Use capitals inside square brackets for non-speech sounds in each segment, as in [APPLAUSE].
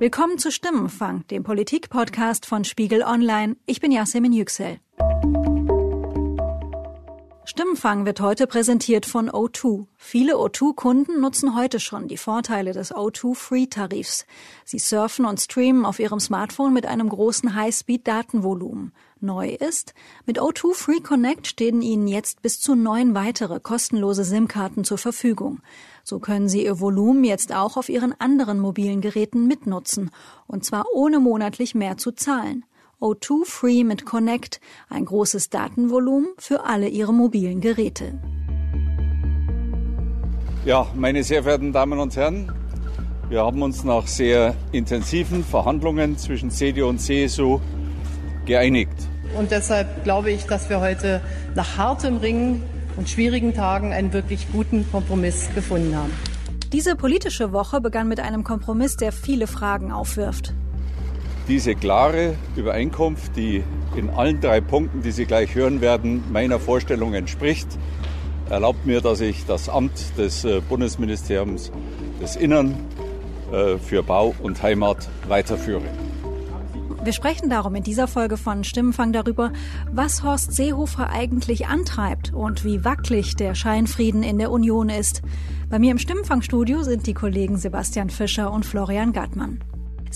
Willkommen zu Stimmenfang, dem Politik-Podcast von Spiegel Online. Ich bin Yasemin Yüksel. Stimmfang wird heute präsentiert von O2. Viele O2-Kunden nutzen heute schon die Vorteile des O2 Free-Tarifs. Sie surfen und streamen auf ihrem Smartphone mit einem großen High-Speed-Datenvolumen. Neu ist, mit O2 Free Connect stehen Ihnen jetzt bis zu neun weitere kostenlose SIM-Karten zur Verfügung. So können Sie Ihr Volumen jetzt auch auf Ihren anderen mobilen Geräten mitnutzen, und zwar ohne monatlich mehr zu zahlen. O2 Free mit Connect, ein großes Datenvolumen für alle ihre mobilen Geräte. Ja, meine sehr verehrten Damen und Herren, wir haben uns nach sehr intensiven Verhandlungen zwischen CDU und CSU geeinigt. Und deshalb glaube ich, dass wir heute nach hartem Ringen und schwierigen Tagen einen wirklich guten Kompromiss gefunden haben. Diese politische Woche begann mit einem Kompromiss, der viele Fragen aufwirft diese klare Übereinkunft, die in allen drei Punkten, die Sie gleich hören werden, meiner Vorstellung entspricht, erlaubt mir, dass ich das Amt des äh, Bundesministeriums des Innern äh, für Bau und Heimat weiterführe. Wir sprechen darum in dieser Folge von Stimmenfang darüber, was Horst Seehofer eigentlich antreibt und wie wackelig der Scheinfrieden in der Union ist. Bei mir im Stimmenfangstudio sind die Kollegen Sebastian Fischer und Florian Gartmann.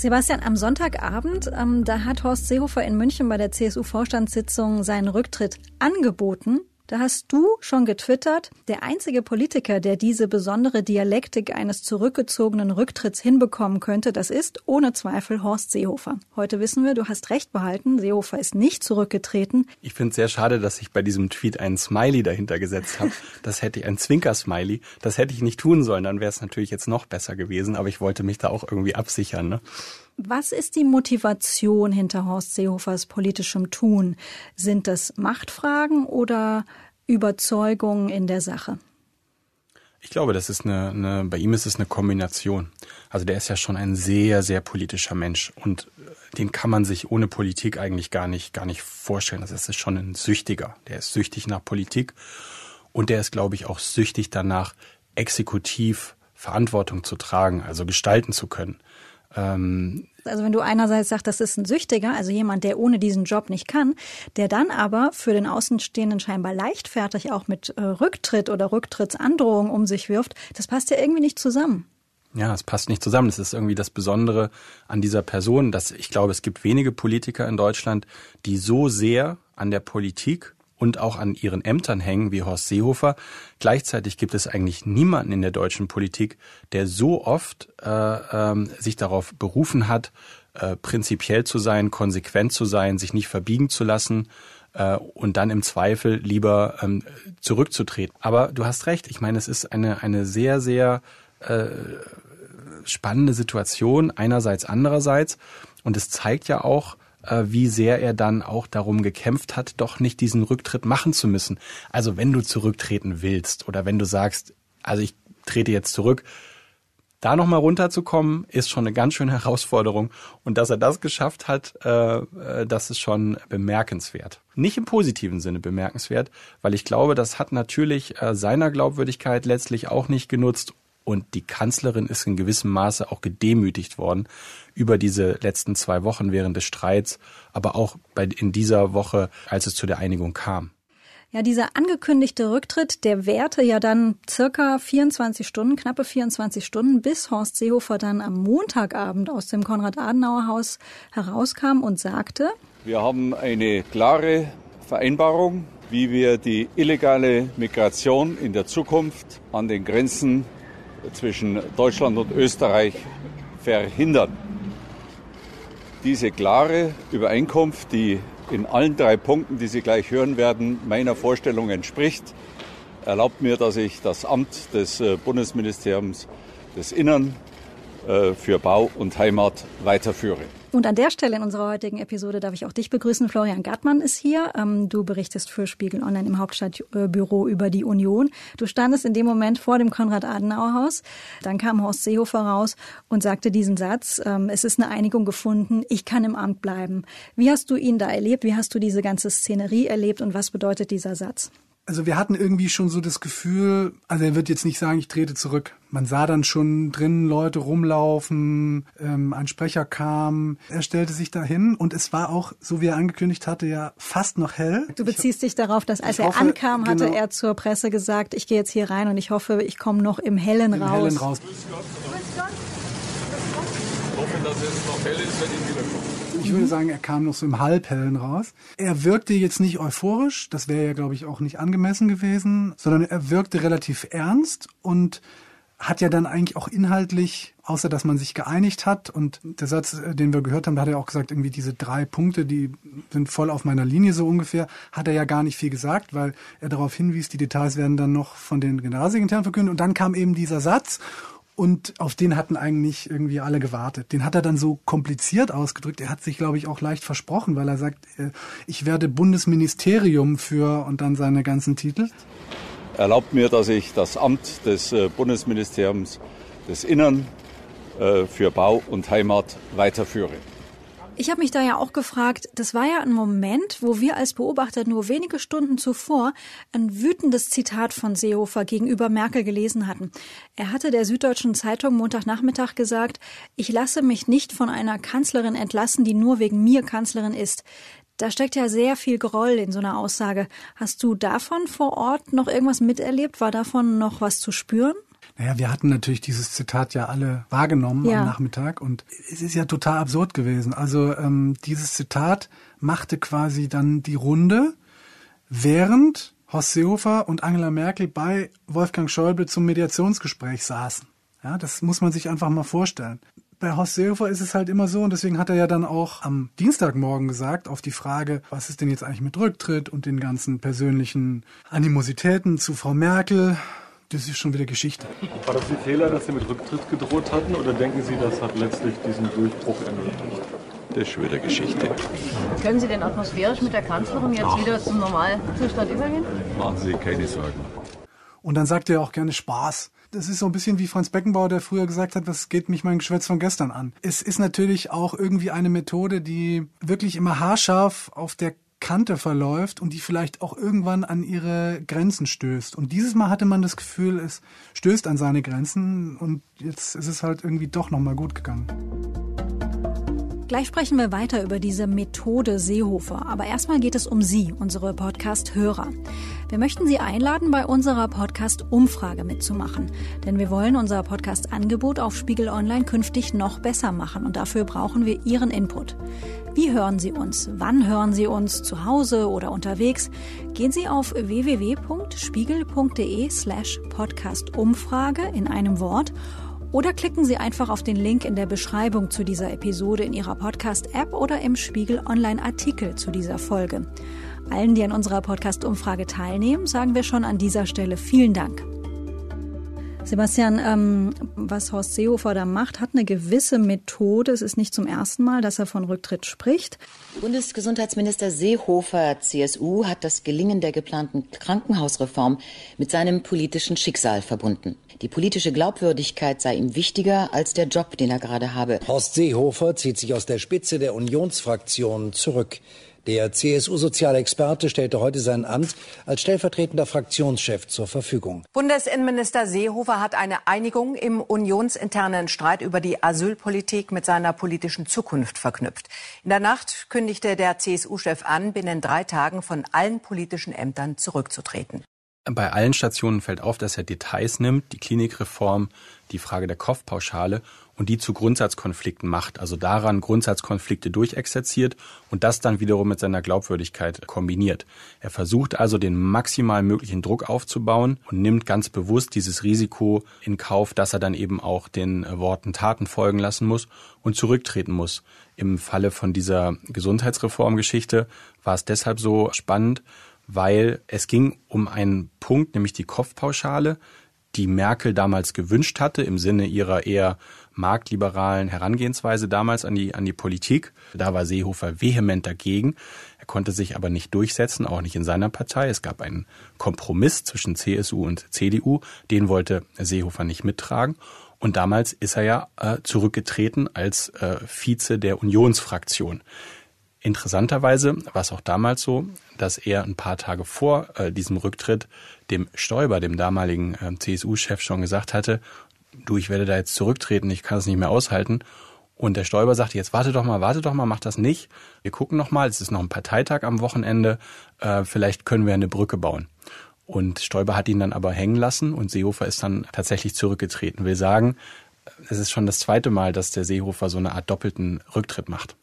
Sebastian, am Sonntagabend, ähm, da hat Horst Seehofer in München bei der CSU-Vorstandssitzung seinen Rücktritt angeboten. Da hast du schon getwittert, der einzige Politiker, der diese besondere Dialektik eines zurückgezogenen Rücktritts hinbekommen könnte, das ist ohne Zweifel Horst Seehofer. Heute wissen wir, du hast recht behalten, Seehofer ist nicht zurückgetreten. Ich finde es sehr schade, dass ich bei diesem Tweet einen Smiley dahinter gesetzt habe. Das hätte ich, ein Zwinker-Smiley, das hätte ich nicht tun sollen, dann wäre es natürlich jetzt noch besser gewesen, aber ich wollte mich da auch irgendwie absichern. Ne? Was ist die Motivation hinter Horst Seehofers politischem Tun? Sind das Machtfragen oder Überzeugungen in der Sache? Ich glaube, das ist eine, eine, bei ihm ist es eine Kombination. Also der ist ja schon ein sehr, sehr politischer Mensch und äh, den kann man sich ohne Politik eigentlich gar nicht, gar nicht vorstellen. Das ist schon ein Süchtiger. Der ist süchtig nach Politik und der ist, glaube ich, auch süchtig danach, exekutiv Verantwortung zu tragen, also gestalten zu können. Ähm, also wenn du einerseits sagst, das ist ein Süchtiger, also jemand, der ohne diesen Job nicht kann, der dann aber für den Außenstehenden scheinbar leichtfertig auch mit äh, Rücktritt oder Rücktrittsandrohung um sich wirft, das passt ja irgendwie nicht zusammen. Ja, es passt nicht zusammen. Das ist irgendwie das Besondere an dieser Person, dass ich glaube, es gibt wenige Politiker in Deutschland, die so sehr an der Politik und auch an ihren Ämtern hängen wie Horst Seehofer. Gleichzeitig gibt es eigentlich niemanden in der deutschen Politik, der so oft äh, ähm, sich darauf berufen hat, äh, prinzipiell zu sein, konsequent zu sein, sich nicht verbiegen zu lassen äh, und dann im Zweifel lieber ähm, zurückzutreten. Aber du hast recht, ich meine, es ist eine, eine sehr, sehr äh, spannende Situation einerseits, andererseits. Und es zeigt ja auch, äh, wie sehr er dann auch darum gekämpft hat, doch nicht diesen Rücktritt machen zu müssen. Also wenn du zurücktreten willst oder wenn du sagst, also ich trete jetzt zurück, da nochmal runterzukommen, ist schon eine ganz schöne [LAUGHS] Herausforderung. Und dass er das geschafft hat, äh, äh, das ist schon bemerkenswert. Nicht im positiven Sinne bemerkenswert, weil ich glaube, das hat natürlich seiner Glaubwürdigkeit letztlich auch nicht genutzt. Und die Kanzlerin ist in gewissem Maße auch gedemütigt worden über diese letzten zwei Wochen während des Streits, aber auch bei, in dieser Woche, als es zu der Einigung kam. Ja, dieser angekündigte Rücktritt, der währte ja dann circa 24 Stunden, knappe 24 Stunden, bis Horst Seehofer dann am Montagabend aus dem Konrad-Adenauer-Haus herauskam und sagte, wir haben eine klare Vereinbarung, wie wir die illegale Migration in der Zukunft an den Grenzen zwischen Deutschland und Österreich verhindern diese klare Übereinkunft, die in allen drei Punkten, die Sie gleich hören werden, meiner Vorstellung entspricht, erlaubt mir, dass ich das Amt des äh, Bundesministeriums des Innern äh, für Bau und Heimat weiterführe. Und an der Stelle in unserer heutigen Episode darf ich auch dich begrüßen. Florian Gartmann ist hier. Ähm, du berichtest für Spiegel Online im Hauptstadtbüro über die Union. Du standest in dem Moment vor dem Konrad-Adenauer-Haus. Dann kam Horst Seehofer raus und sagte diesen Satz, ähm, es ist eine Einigung gefunden, ich kann im Amt bleiben. Wie hast du ihn da erlebt? Wie hast du diese ganze Szenerie erlebt und was bedeutet dieser Satz? also wir hatten irgendwie schon so das Gefühl, also er wird jetzt nicht sagen, ich trete zurück. Man sah dann schon drinnen Leute rumlaufen, ähm, ein Sprecher kam, er stellte sich dahin und es war auch, so wie er angekündigt hatte, ja fast noch hell. Du beziehst ich, dich darauf, dass als er hoffe, ankam, hatte genau, er zur Presse gesagt, ich gehe jetzt hier rein und ich hoffe, ich komme noch im Hellen im raus. Hellen raus. Grüß Gott. Grüß Gott. Ich hoffe, dass es noch hell ist, wenn ich wiederkomme. Ich würde sagen, er kam noch so im Halbhellen raus. Er wirkte jetzt nicht euphorisch, das wäre ja, glaube ich, auch nicht angemessen gewesen, sondern er wirkte relativ ernst und hat ja dann eigentlich auch inhaltlich, außer dass man sich geeinigt hat und der Satz, äh, den wir gehört haben, da hat er auch gesagt, irgendwie diese drei Punkte, die sind voll auf meiner Linie so ungefähr, hat er ja gar nicht viel gesagt, weil er darauf hinwies, die Details werden dann noch von den Generalsekretären verkündet und dann kam eben dieser Satz und auf den hatten eigentlich irgendwie alle gewartet. Den hat er dann so kompliziert ausgedrückt. Er hat sich, glaube ich, auch leicht versprochen, weil er sagt, äh, ich werde Bundesministerium für und dann seine ganzen Titel. Erlaubt mir, dass ich das Amt des äh, Bundesministeriums des Innern äh, für Bau und Heimat weiterführe. Ich habe mich da ja auch gefragt, das war ja ein Moment, wo wir als Beobachter nur wenige Stunden zuvor ein wütendes Zitat von Seehofer gegenüber Merkel gelesen hatten. Er hatte der Süddeutschen Zeitung Montagnachmittag gesagt, ich lasse mich nicht von einer Kanzlerin entlassen, die nur wegen mir Kanzlerin ist. Da steckt ja sehr viel Groll in so einer Aussage. Hast du davon vor Ort noch irgendwas miterlebt? War davon noch was zu spüren? Naja, wir hatten natürlich dieses Zitat ja alle wahrgenommen ja. am Nachmittag und es ist ja total absurd gewesen. Also ähm, dieses Zitat machte quasi dann die Runde, während Horst Seehofer und Angela Merkel bei Wolfgang Schäuble zum Mediationsgespräch saßen. Ja, das muss man sich einfach mal vorstellen. Bei Horst Seehofer ist es halt immer so und deswegen hat er ja dann auch am Dienstagmorgen gesagt, auf die Frage, was ist denn jetzt eigentlich mit Rücktritt und den ganzen persönlichen Animositäten zu Frau Merkel das ist schon wieder Geschichte. War das Ihr Fehler, dass Sie mit Rücktritt gedroht hatten oder denken Sie, das hat letztlich diesen Durchbruch ermöglicht? Das ist schon wieder Geschichte. Können Sie denn atmosphärisch mit der Kanzlerin jetzt Ach. wieder zum Normalzustand übergehen? Machen Sie keine Sorgen. Und dann sagt er auch gerne Spaß. Das ist so ein bisschen wie Franz Beckenbauer, der früher gesagt hat, was geht mich mein Geschwätz von gestern an. Es ist natürlich auch irgendwie eine Methode, die wirklich immer haarscharf auf der Kante verläuft und die vielleicht auch irgendwann an ihre Grenzen stößt. Und dieses Mal hatte man das Gefühl, es stößt an seine Grenzen und jetzt ist es halt irgendwie doch nochmal gut gegangen. Gleich sprechen wir weiter über diese Methode Seehofer, aber erstmal geht es um Sie, unsere Podcast-Hörer. Wir möchten Sie einladen, bei unserer Podcast-Umfrage mitzumachen, denn wir wollen unser Podcast-Angebot auf Spiegel Online künftig noch besser machen und dafür brauchen wir Ihren Input. Wie hören Sie uns? Wann hören Sie uns? Zu Hause oder unterwegs? Gehen Sie auf www.spiegel.de slash Podcast-Umfrage in einem Wort oder klicken Sie einfach auf den Link in der Beschreibung zu dieser Episode in Ihrer Podcast-App oder im Spiegel Online-Artikel zu dieser Folge. Allen, die an unserer Podcast-Umfrage teilnehmen, sagen wir schon an dieser Stelle vielen Dank. Sebastian, ähm, was Horst Seehofer da macht, hat eine gewisse Methode. Es ist nicht zum ersten Mal, dass er von Rücktritt spricht. Bundesgesundheitsminister Seehofer, CSU, hat das Gelingen der geplanten Krankenhausreform mit seinem politischen Schicksal verbunden. Die politische Glaubwürdigkeit sei ihm wichtiger als der Job, den er gerade habe. Horst Seehofer zieht sich aus der Spitze der Unionsfraktion zurück. Der CSU-Sozialexperte stellte heute sein Amt als stellvertretender Fraktionschef zur Verfügung. Bundesinnenminister Seehofer hat eine Einigung im unionsinternen Streit über die Asylpolitik mit seiner politischen Zukunft verknüpft. In der Nacht kündigte der CSU-Chef an, binnen drei Tagen von allen politischen Ämtern zurückzutreten. Bei allen Stationen fällt auf, dass er Details nimmt, die Klinikreform, die Frage der Kopfpauschale und die zu Grundsatzkonflikten macht, also daran Grundsatzkonflikte durchexerziert und das dann wiederum mit seiner Glaubwürdigkeit kombiniert. Er versucht also den maximal möglichen Druck aufzubauen und nimmt ganz bewusst dieses Risiko in Kauf, dass er dann eben auch den äh, Worten Taten folgen lassen muss und zurücktreten muss. Im Falle von dieser Gesundheitsreformgeschichte war es deshalb so spannend, weil es ging um einen Punkt, nämlich die Kopfpauschale, die Merkel damals gewünscht hatte, im Sinne ihrer eher marktliberalen Herangehensweise damals an die, an die Politik. Da war Seehofer vehement dagegen. Er konnte sich aber nicht durchsetzen, auch nicht in seiner Partei. Es gab einen Kompromiss zwischen CSU und CDU. Den wollte Seehofer nicht mittragen. Und damals ist er ja äh, zurückgetreten als äh, Vize der Unionsfraktion. Interessanterweise war es auch damals so, dass er ein paar Tage vor äh, diesem Rücktritt dem Stoiber, dem damaligen äh, CSU-Chef, schon gesagt hatte, du, ich werde da jetzt zurücktreten, ich kann es nicht mehr aushalten. Und der Stoiber sagte, jetzt warte doch mal, warte doch mal, mach das nicht. Wir gucken noch mal, es ist noch ein Parteitag am Wochenende, äh, vielleicht können wir eine Brücke bauen. Und Stoiber hat ihn dann aber hängen lassen und Seehofer ist dann tatsächlich zurückgetreten. Will sagen, es ist schon das zweite Mal, dass der Seehofer so eine Art doppelten Rücktritt macht.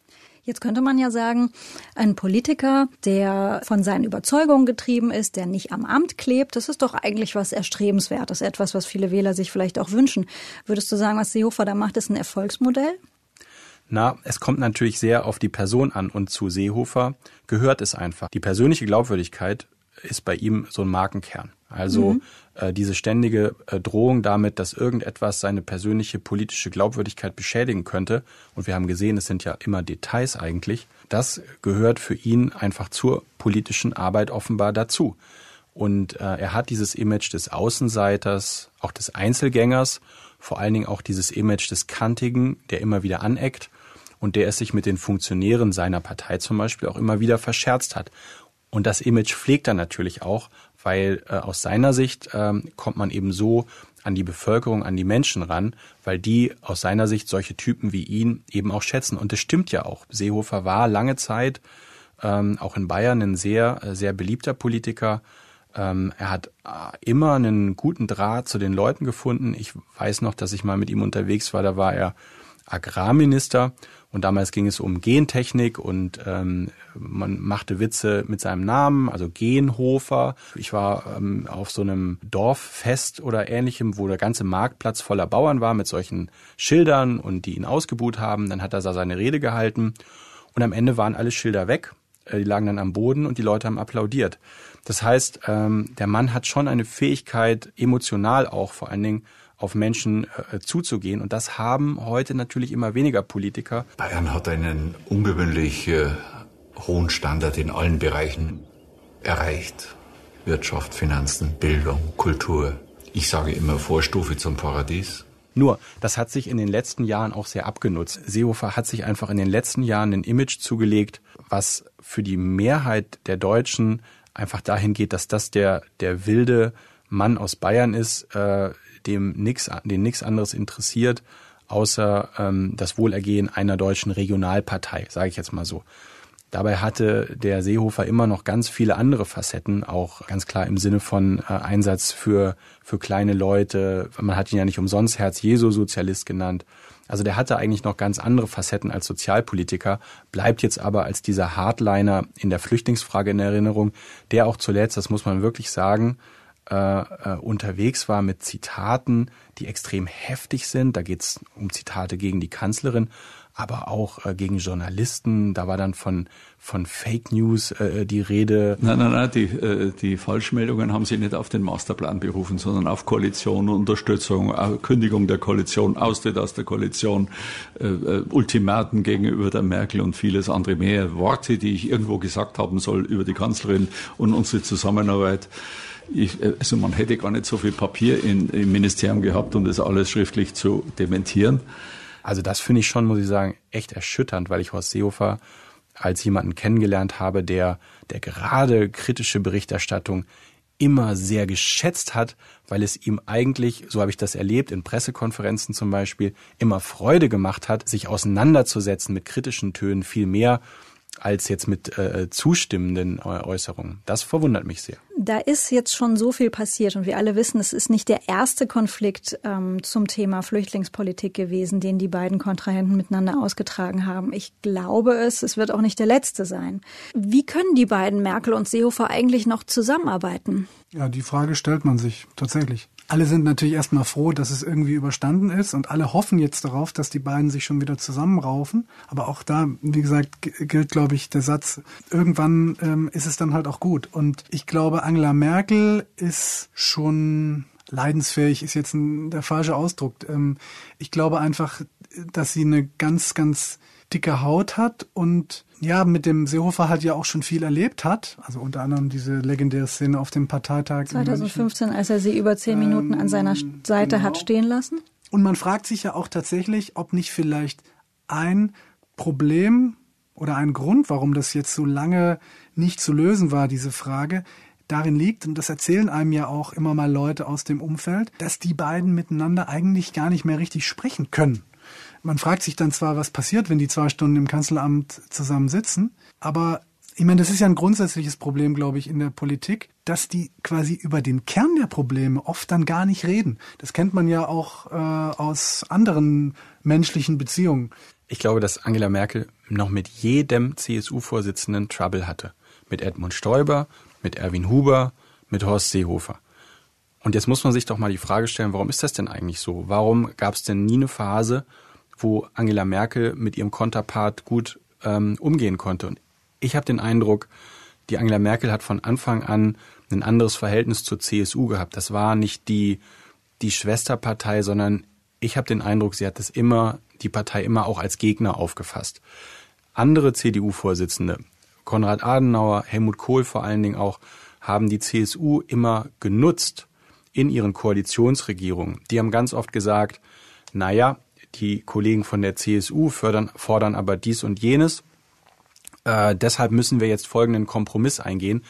Jetzt könnte man ja sagen, ein Politiker, der von seinen Überzeugungen getrieben ist, der nicht am Amt klebt, das ist doch eigentlich was Erstrebenswertes, etwas, was viele Wähler sich vielleicht auch wünschen. Würdest du sagen, was Seehofer da macht, ist ein Erfolgsmodell? Na, es kommt natürlich sehr auf die Person an und zu Seehofer gehört es einfach. Die persönliche Glaubwürdigkeit ist bei ihm so ein Markenkern. Also mhm. äh, diese ständige äh, Drohung damit, dass irgendetwas seine persönliche politische Glaubwürdigkeit beschädigen könnte, und wir haben gesehen, es sind ja immer Details eigentlich, das gehört für ihn einfach zur politischen Arbeit offenbar dazu. Und äh, er hat dieses Image des Außenseiters, auch des Einzelgängers, vor allen Dingen auch dieses Image des Kantigen, der immer wieder aneckt und der es sich mit den Funktionären seiner Partei zum Beispiel auch immer wieder verscherzt hat. Und das Image pflegt er natürlich auch, weil äh, aus seiner Sicht ähm, kommt man eben so an die Bevölkerung, an die Menschen ran, weil die aus seiner Sicht solche Typen wie ihn eben auch schätzen. Und das stimmt ja auch. Seehofer war lange Zeit ähm, auch in Bayern ein sehr, äh, sehr beliebter Politiker. Ähm, er hat äh, immer einen guten Draht zu den Leuten gefunden. Ich weiß noch, dass ich mal mit ihm unterwegs war. Da war er Agrarminister und damals ging es um Gentechnik und ähm, man machte Witze mit seinem Namen, also Genhofer. Ich war ähm, auf so einem Dorffest oder ähnlichem, wo der ganze Marktplatz voller Bauern war mit solchen Schildern und die ihn ausgebuht haben. Dann hat er da seine Rede gehalten und am Ende waren alle Schilder weg. Äh, die lagen dann am Boden und die Leute haben applaudiert. Das heißt, ähm, der Mann hat schon eine Fähigkeit, emotional auch vor allen Dingen auf Menschen äh, zuzugehen. Und das haben heute natürlich immer weniger Politiker. Bayern hat einen ungewöhnlich äh, hohen Standard in allen Bereichen erreicht. Wirtschaft, Finanzen, Bildung, Kultur. Ich sage immer Vorstufe zum Paradies. Nur, das hat sich in den letzten Jahren auch sehr abgenutzt. Seehofer hat sich einfach in den letzten Jahren ein Image zugelegt, was für die Mehrheit der Deutschen einfach dahin geht, dass das der, der wilde Mann aus Bayern ist, äh, dem nix, den nichts anderes interessiert, außer ähm, das Wohlergehen einer deutschen Regionalpartei, sage ich jetzt mal so. Dabei hatte der Seehofer immer noch ganz viele andere Facetten, auch ganz klar im Sinne von äh, Einsatz für, für kleine Leute. Man hat ihn ja nicht umsonst Herz-Jesu-Sozialist genannt. Also der hatte eigentlich noch ganz andere Facetten als Sozialpolitiker, bleibt jetzt aber als dieser Hardliner in der Flüchtlingsfrage in Erinnerung, der auch zuletzt, das muss man wirklich sagen, äh, äh, unterwegs war mit Zitaten, die extrem heftig sind. Da geht es um Zitate gegen die Kanzlerin, aber auch äh, gegen Journalisten. Da war dann von, von Fake News äh, die Rede. Nein, nein, nein, die, äh, die Falschmeldungen haben sie nicht auf den Masterplan berufen, sondern auf Koalition, Unterstützung, äh, Kündigung der Koalition, Austritt aus der Koalition, äh, äh, Ultimaten gegenüber der Merkel und vieles andere mehr. Worte, die ich irgendwo gesagt haben soll über die Kanzlerin und unsere Zusammenarbeit ich, äh, also man hätte gar nicht so viel Papier in, im Ministerium gehabt, um das alles schriftlich zu dementieren. Also das finde ich schon, muss ich sagen, echt erschütternd, weil ich Horst Seehofer als jemanden kennengelernt habe, der, der gerade kritische Berichterstattung immer sehr geschätzt hat, weil es ihm eigentlich, so habe ich das erlebt, in Pressekonferenzen zum Beispiel, immer Freude gemacht hat, sich auseinanderzusetzen mit kritischen Tönen viel mehr als jetzt mit äh, zustimmenden äh, Äußerungen. Das verwundert mich sehr. Da ist jetzt schon so viel passiert und wir alle wissen, es ist nicht der erste Konflikt ähm, zum Thema Flüchtlingspolitik gewesen, den die beiden Kontrahenten miteinander ausgetragen haben. Ich glaube es, es wird auch nicht der letzte sein. Wie können die beiden Merkel und Seehofer eigentlich noch zusammenarbeiten? Ja, die Frage stellt man sich tatsächlich. Alle sind natürlich erstmal froh, dass es irgendwie überstanden ist und alle hoffen jetzt darauf, dass die beiden sich schon wieder zusammenraufen. Aber auch da, wie gesagt, gilt, glaube ich, der Satz, irgendwann ähm, ist es dann halt auch gut. Und ich glaube, Angela Merkel ist schon leidensfähig, ist jetzt ein, der falsche Ausdruck. Ähm, ich glaube einfach, dass sie eine ganz, ganz dicke Haut hat und ja, mit dem Seehofer halt ja auch schon viel erlebt hat. Also unter anderem diese legendäre Szene auf dem Parteitag. 2015, als er sie über zehn ähm, Minuten ähm, an seiner Seite genau. hat stehen lassen. Und man fragt sich ja auch tatsächlich, ob nicht vielleicht ein Problem oder ein Grund, warum das jetzt so lange nicht zu lösen war, diese Frage, darin liegt, und das erzählen einem ja auch immer mal Leute aus dem Umfeld, dass die beiden miteinander eigentlich gar nicht mehr richtig sprechen können. Man fragt sich dann zwar, was passiert, wenn die zwei Stunden im Kanzleramt zusammensitzen, aber ich meine, das ist ja ein grundsätzliches Problem, glaube ich, in der Politik, dass die quasi über den Kern der Probleme oft dann gar nicht reden. Das kennt man ja auch äh, aus anderen menschlichen Beziehungen. Ich glaube, dass Angela Merkel noch mit jedem CSU-Vorsitzenden Trouble hatte. Mit Edmund Stoiber, mit Erwin Huber, mit Horst Seehofer. Und jetzt muss man sich doch mal die Frage stellen, warum ist das denn eigentlich so? Warum gab es denn nie eine Phase, wo Angela Merkel mit ihrem Konterpart gut ähm, umgehen konnte. Und ich habe den Eindruck, die Angela Merkel hat von Anfang an ein anderes Verhältnis zur CSU gehabt. Das war nicht die, die Schwesterpartei, sondern ich habe den Eindruck, sie hat es immer, die Partei immer auch als Gegner aufgefasst. Andere CDU-Vorsitzende, Konrad Adenauer, Helmut Kohl vor allen Dingen auch, haben die CSU immer genutzt in ihren Koalitionsregierungen. Die haben ganz oft gesagt, naja, die Kollegen von der CSU fördern, fordern aber dies und jenes. Äh, deshalb müssen wir jetzt folgenden Kompromiss eingehen.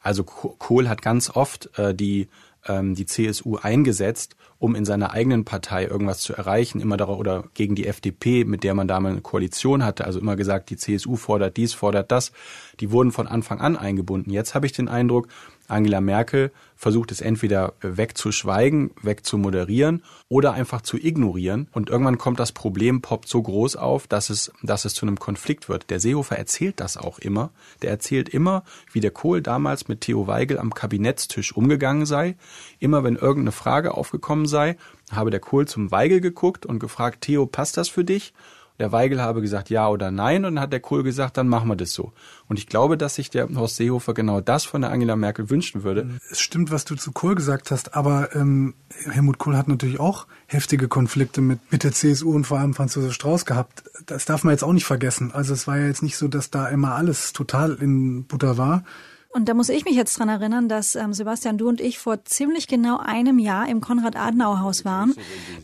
Also Kohl hat ganz oft äh, die, ähm, die CSU eingesetzt, um in seiner eigenen Partei irgendwas zu erreichen, immer darauf oder gegen die FDP, mit der man damals eine Koalition hatte, also immer gesagt, die CSU fordert dies, fordert das. Die wurden von Anfang an eingebunden. Jetzt habe ich den Eindruck, Angela Merkel versucht es entweder äh, wegzuschweigen, wegzumoderieren oder einfach zu ignorieren. Und irgendwann kommt das Problem, poppt so groß auf, dass es, dass es zu einem Konflikt wird. Der Seehofer erzählt das auch immer. Der erzählt immer, wie der Kohl damals mit Theo Weigel am Kabinettstisch umgegangen sei. Immer wenn irgendeine Frage aufgekommen sei, habe der Kohl zum Weigel geguckt und gefragt, Theo, passt das für dich? der Weigel habe gesagt ja oder nein und dann hat der Kohl gesagt, dann machen wir das so. Und ich glaube, dass sich der Horst Seehofer genau das von der Angela Merkel wünschen würde. Es stimmt, was du zu Kohl gesagt hast, aber ähm, Helmut Kohl hat natürlich auch heftige Konflikte mit, mit der CSU und vor allem Franz Josef Strauß gehabt. Das darf man jetzt auch nicht vergessen. Also es war ja jetzt nicht so, dass da immer alles total in Butter war. Und da muss ich mich jetzt dran erinnern, dass ähm, Sebastian, du und ich vor ziemlich genau einem Jahr im Konrad-Adenauer-Haus waren.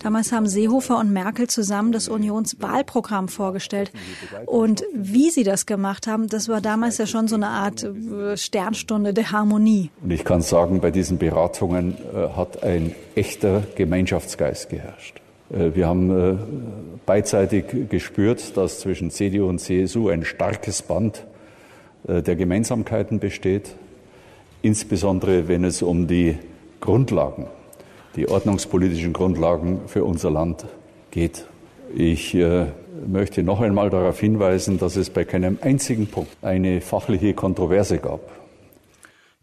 Damals haben Seehofer und Merkel zusammen das Unionswahlprogramm vorgestellt. Und wie sie das gemacht haben, das war damals ja schon so eine Art äh, Sternstunde der Harmonie. Und ich kann sagen, bei diesen Beratungen äh, hat ein echter Gemeinschaftsgeist geherrscht. Äh, wir haben äh, beidseitig gespürt, dass zwischen CDU und CSU ein starkes Band äh, der Gemeinsamkeiten besteht, insbesondere wenn es um die Grundlagen, die ordnungspolitischen Grundlagen für unser Land geht. Ich äh, möchte noch einmal darauf hinweisen, dass es bei keinem einzigen Punkt eine fachliche Kontroverse gab.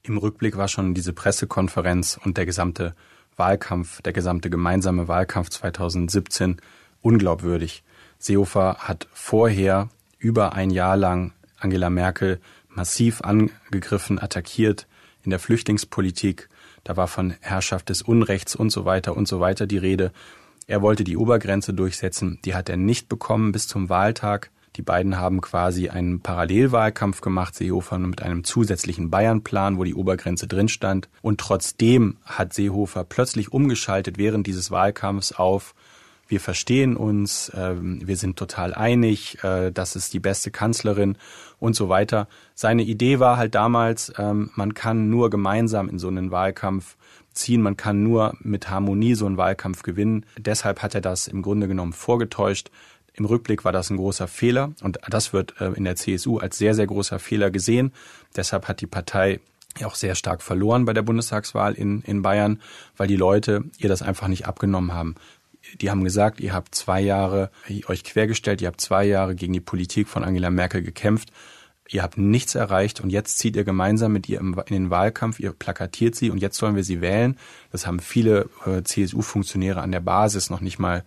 Im Rückblick war schon diese Pressekonferenz und der gesamte Wahlkampf, der gesamte gemeinsame Wahlkampf 2017 unglaubwürdig. Seehofer hat vorher über ein Jahr lang Angela Merkel massiv angegriffen, attackiert in der Flüchtlingspolitik. Da war von Herrschaft des Unrechts und so weiter und so weiter die Rede. Er wollte die Obergrenze durchsetzen, die hat er nicht bekommen bis zum Wahltag. Die beiden haben quasi einen Parallelwahlkampf gemacht, Seehofer mit einem zusätzlichen Bayern-Plan, wo die Obergrenze drin stand. Und trotzdem hat Seehofer plötzlich umgeschaltet während dieses Wahlkampfs auf wir verstehen uns, ähm, wir sind total einig, äh, das ist die beste Kanzlerin und so weiter. Seine Idee war halt damals, ähm, man kann nur gemeinsam in so einen Wahlkampf ziehen, man kann nur mit Harmonie so einen Wahlkampf gewinnen. Deshalb hat er das im Grunde genommen vorgetäuscht. Im Rückblick war das ein großer Fehler und das wird äh, in der CSU als sehr, sehr großer Fehler gesehen. Deshalb hat die Partei auch sehr stark verloren bei der Bundestagswahl in, in Bayern, weil die Leute ihr das einfach nicht abgenommen haben die haben gesagt, ihr habt zwei Jahre euch quergestellt, ihr habt zwei Jahre gegen die Politik von Angela Merkel gekämpft, ihr habt nichts erreicht und jetzt zieht ihr gemeinsam mit ihr in den Wahlkampf, ihr plakatiert sie und jetzt sollen wir sie wählen. Das haben viele äh, CSU-Funktionäre an der Basis noch nicht mal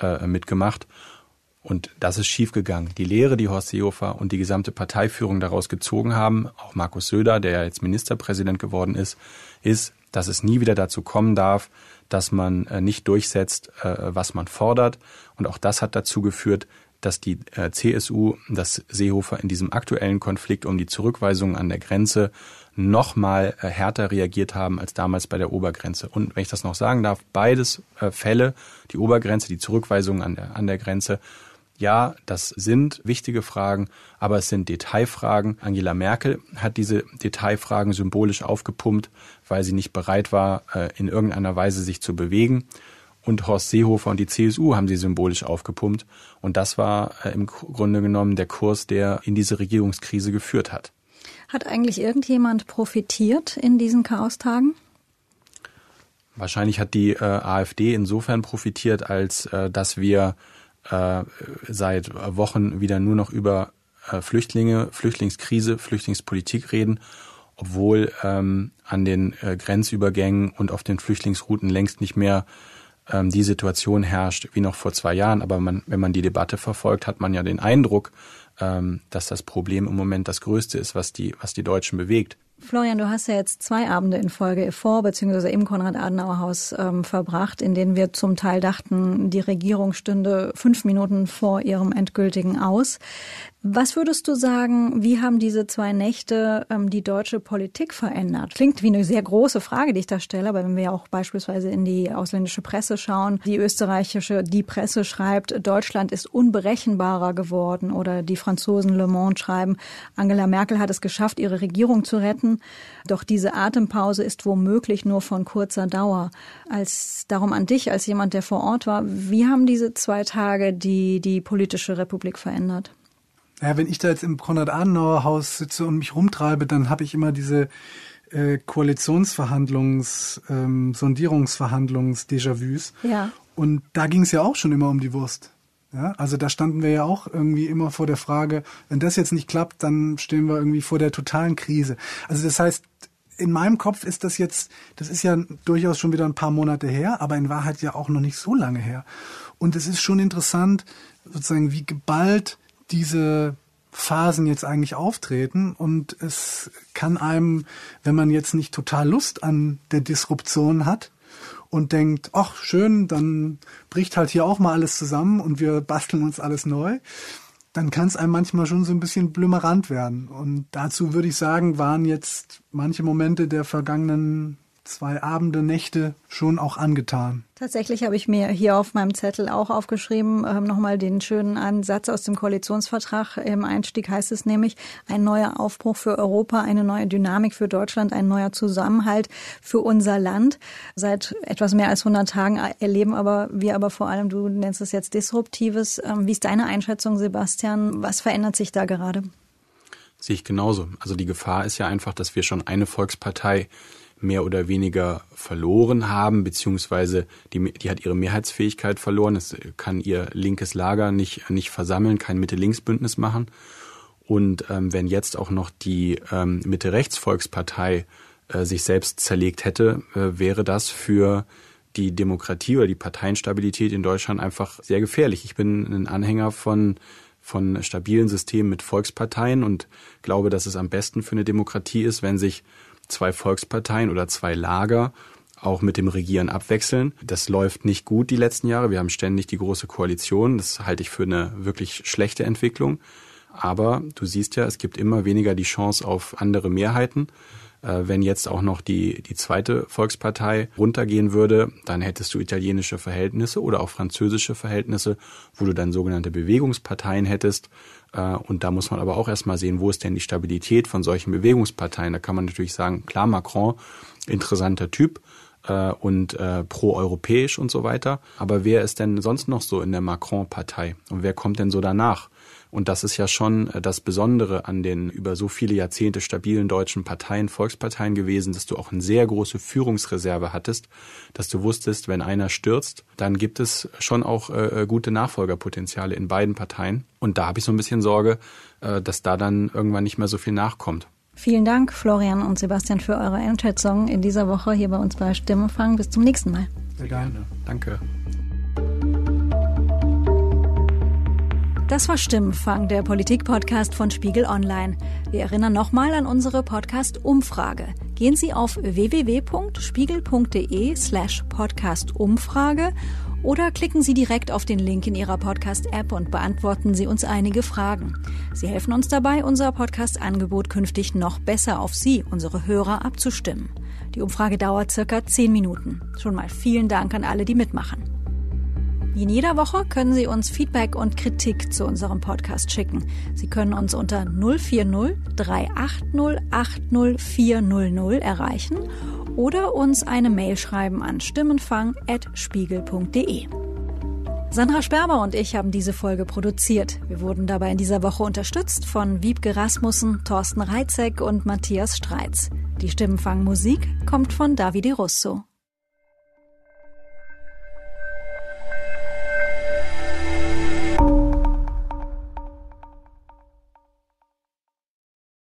äh, mitgemacht. Und das ist schiefgegangen. Die Lehre, die Horst Seehofer und die gesamte Parteiführung daraus gezogen haben, auch Markus Söder, der jetzt Ministerpräsident geworden ist, ist, dass es nie wieder dazu kommen darf, dass man äh, nicht durchsetzt, äh, was man fordert. Und auch das hat dazu geführt, dass die äh, CSU, dass Seehofer in diesem aktuellen Konflikt um die Zurückweisung an der Grenze noch mal härter reagiert haben als damals bei der Obergrenze. Und wenn ich das noch sagen darf, beides Fälle, die Obergrenze, die Zurückweisung an der, an der Grenze, ja, das sind wichtige Fragen, aber es sind Detailfragen. Angela Merkel hat diese Detailfragen symbolisch aufgepumpt, weil sie nicht bereit war, äh, in irgendeiner Weise sich zu bewegen. Und Horst Seehofer und die CSU haben sie symbolisch aufgepumpt. Und das war äh, im Grunde genommen der Kurs, der in diese Regierungskrise geführt hat. Hat eigentlich irgendjemand profitiert in diesen Chaostagen? Wahrscheinlich hat die äh, AfD insofern profitiert, als äh, dass wir äh, seit Wochen wieder nur noch über äh, Flüchtlinge, Flüchtlingskrise, Flüchtlingspolitik reden, obwohl ähm, an den äh, Grenzübergängen und auf den Flüchtlingsrouten längst nicht mehr ähm, die Situation herrscht wie noch vor zwei Jahren. Aber man, wenn man die Debatte verfolgt, hat man ja den Eindruck, ähm, dass das Problem im Moment das größte ist, was die, was die Deutschen bewegt. Florian, du hast ja jetzt zwei Abende in Folge vor bzw. im Konrad-Adenauer-Haus ähm, verbracht, in denen wir zum Teil dachten, die Regierung stünde fünf Minuten vor ihrem endgültigen Aus. Was würdest du sagen, wie haben diese zwei Nächte ähm, die deutsche Politik verändert? Klingt wie eine sehr große Frage, die ich da stelle, aber wenn wir auch beispielsweise in die ausländische Presse schauen, die österreichische, die Presse schreibt, Deutschland ist unberechenbarer geworden oder die Franzosen Le Monde schreiben, Angela Merkel hat es geschafft, ihre Regierung zu retten Minuten. Doch diese Atempause ist womöglich nur von kurzer Dauer. Als darum an dich, als jemand, der vor Ort war, wie haben diese zwei Tage die, die politische Republik verändert? Naja, wenn ich da jetzt im Konrad-Adenauer-Haus sitze und mich rumtreibe, dann habe ich immer diese äh, Koalitionsverhandlungs-, ähm, Sondierungsverhandlungs-Déjà-vus. Ja. Und da ging es ja auch schon immer um die Wurst. Ja, also da standen wir ja auch irgendwie immer vor der Frage, wenn das jetzt nicht klappt, dann stehen wir irgendwie vor der totalen Krise. Also das heißt, in meinem Kopf ist das jetzt, das ist ja durchaus schon wieder ein paar Monate her, aber in Wahrheit ja auch noch nicht so lange her. Und es ist schon interessant, sozusagen, wie geballt diese Phasen jetzt eigentlich auftreten und es kann einem, wenn man jetzt nicht total Lust an der Disruption hat, und denkt, ach schön, dann bricht halt hier auch mal alles zusammen und wir basteln uns alles neu, dann kann es einem manchmal schon so ein bisschen blümerant werden. Und dazu würde ich sagen, waren jetzt manche Momente der vergangenen zwei Abende, Nächte schon auch angetan. Tatsächlich habe ich mir hier auf meinem Zettel auch aufgeschrieben, äh, nochmal den schönen Ansatz aus dem Koalitionsvertrag. Im Einstieg heißt es nämlich, ein neuer Aufbruch für Europa, eine neue Dynamik für Deutschland, ein neuer Zusammenhalt für unser Land. Seit etwas mehr als 100 Tagen erleben aber wir aber vor allem, du nennst es jetzt Disruptives. Ähm, wie ist deine Einschätzung, Sebastian? Was verändert sich da gerade? Sehe ich genauso. Also die Gefahr ist ja einfach, dass wir schon eine Volkspartei mehr oder weniger verloren haben, beziehungsweise die, die hat ihre Mehrheitsfähigkeit verloren. Es kann ihr linkes Lager nicht, nicht versammeln, kein Mitte-Links-Bündnis machen. Und ähm, wenn jetzt auch noch die ähm, Mitte-Rechts-Volkspartei äh, sich selbst zerlegt hätte, äh, wäre das für die Demokratie oder die Parteienstabilität in Deutschland einfach sehr gefährlich. Ich bin ein Anhänger von von stabilen Systemen mit Volksparteien und glaube, dass es am besten für eine Demokratie ist, wenn sich zwei Volksparteien oder zwei Lager auch mit dem Regieren abwechseln. Das läuft nicht gut die letzten Jahre. Wir haben ständig die große Koalition. Das halte ich für eine wirklich schlechte Entwicklung. Aber du siehst ja, es gibt immer weniger die Chance auf andere Mehrheiten. Äh, wenn jetzt auch noch die, die zweite Volkspartei runtergehen würde, dann hättest du italienische Verhältnisse oder auch französische Verhältnisse, wo du dann sogenannte Bewegungsparteien hättest. Äh, und da muss man aber auch erstmal sehen, wo ist denn die Stabilität von solchen Bewegungsparteien. Da kann man natürlich sagen, klar, Macron, interessanter Typ, äh, und äh, proeuropäisch und so weiter. Aber wer ist denn sonst noch so in der Macron-Partei? Und wer kommt denn so danach? Und das ist ja schon äh, das Besondere an den über so viele Jahrzehnte stabilen deutschen Parteien, Volksparteien gewesen, dass du auch eine sehr große Führungsreserve hattest, dass du wusstest, wenn einer stürzt, dann gibt es schon auch äh, äh gute Nachfolgerpotenziale in beiden Parteien. Und da habe ich so ein bisschen Sorge, äh, dass da dann irgendwann nicht mehr so viel nachkommt. Vielen Dank, Florian und Sebastian, für eure Einschätzung in dieser Woche hier bei uns bei Stimmenfang. Bis zum nächsten Mal. Sehr gerne. Danke. Das war Stimmenfang, der Politik-Podcast von Spiegel Online. Wir erinnern nochmal an unsere Podcast-Umfrage. Gehen Sie auf www.spiegel.de slash podcast-umfrage oder klicken Sie direkt auf den Link in Ihrer Podcast-App und beantworten Sie uns einige Fragen. Sie helfen uns dabei, unser Podcast-Angebot künftig noch besser auf Sie, unsere Hörer, abzustimmen. Die Umfrage dauert circa 10 Minuten. Schon mal vielen Dank an alle, die mitmachen. In jeder Woche können Sie uns Feedback und Kritik zu unserem Podcast schicken. Sie können uns unter 040 380 80 400 erreichen oder uns eine Mail schreiben an stimmenfang.spiegel.de. Sandra Sperber und ich haben diese Folge produziert. Wir wurden dabei in dieser Woche unterstützt von Wiebke Rasmussen, Thorsten Reitzek und Matthias Streitz. Die Stimmenfang-Musik kommt von Davide Russo.